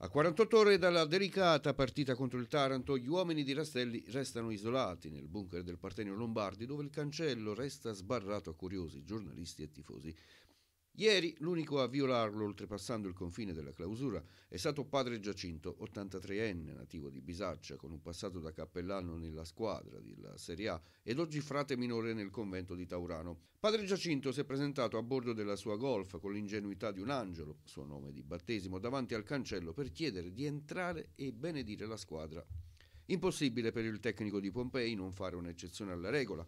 A 48 ore dalla delicata partita contro il Taranto, gli uomini di Rastelli restano isolati nel bunker del Partenio Lombardi, dove il cancello resta sbarrato a curiosi, giornalisti e tifosi. Ieri l'unico a violarlo, oltrepassando il confine della clausura, è stato padre Giacinto, 83enne, nativo di Bisaccia, con un passato da cappellano nella squadra della Serie A ed oggi frate minore nel convento di Taurano. Padre Giacinto si è presentato a bordo della sua Golf con l'ingenuità di un angelo, suo nome di battesimo, davanti al cancello per chiedere di entrare e benedire la squadra. Impossibile per il tecnico di Pompei non fare un'eccezione alla regola.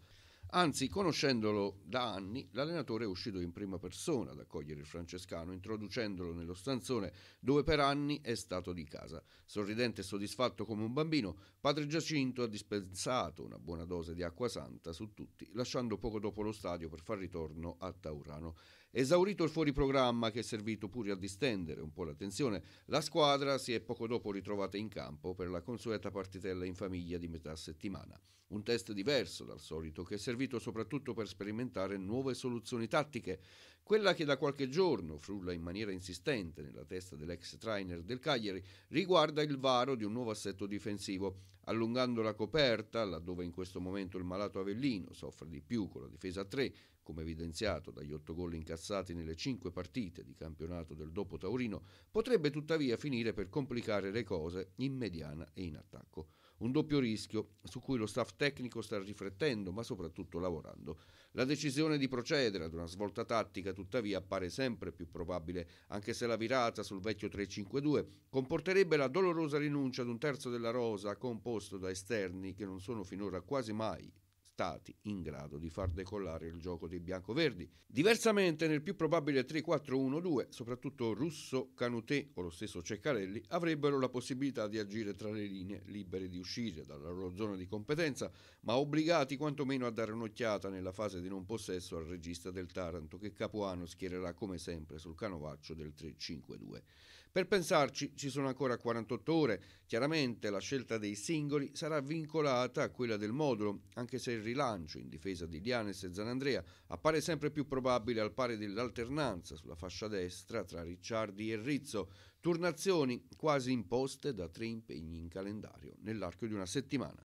Anzi, conoscendolo da anni, l'allenatore è uscito in prima persona ad accogliere il francescano, introducendolo nello stanzone dove per anni è stato di casa. Sorridente e soddisfatto come un bambino, padre Giacinto ha dispensato una buona dose di acqua santa su tutti, lasciando poco dopo lo stadio per far ritorno a Taurano. Esaurito il fuoriprogramma che è servito pure a distendere un po' l'attenzione, la squadra si è poco dopo ritrovata in campo per la consueta partitella in famiglia di metà settimana. Un test diverso dal solito, che è servito soprattutto per sperimentare nuove soluzioni tattiche. Quella che da qualche giorno frulla in maniera insistente nella testa dell'ex trainer del Cagliari riguarda il varo di un nuovo assetto difensivo, allungando la coperta, laddove in questo momento il malato Avellino soffre di più con la difesa a tre, come evidenziato dagli otto gol in incassati piazzati nelle cinque partite di campionato del dopo taurino, potrebbe tuttavia finire per complicare le cose in mediana e in attacco. Un doppio rischio su cui lo staff tecnico sta riflettendo, ma soprattutto lavorando. La decisione di procedere ad una svolta tattica tuttavia appare sempre più probabile, anche se la virata sul vecchio 3-5-2 comporterebbe la dolorosa rinuncia ad un terzo della rosa composto da esterni che non sono finora quasi mai stati in grado di far decollare il gioco dei biancoverdi. Diversamente, nel più probabile 3-4-1-2, soprattutto Russo, Canutè o lo stesso Ceccarelli avrebbero la possibilità di agire tra le linee, libere di uscire dalla loro zona di competenza, ma obbligati quantomeno a dare un'occhiata nella fase di non possesso al regista del Taranto che Capuano schiererà come sempre sul canovaccio del 3-5-2. Per pensarci ci sono ancora 48 ore, chiaramente la scelta dei singoli sarà vincolata a quella del modulo, anche se il rilancio in difesa di Dianes e Zanandrea appare sempre più probabile al pari dell'alternanza sulla fascia destra tra Ricciardi e Rizzo, turnazioni quasi imposte da tre impegni in calendario nell'arco di una settimana.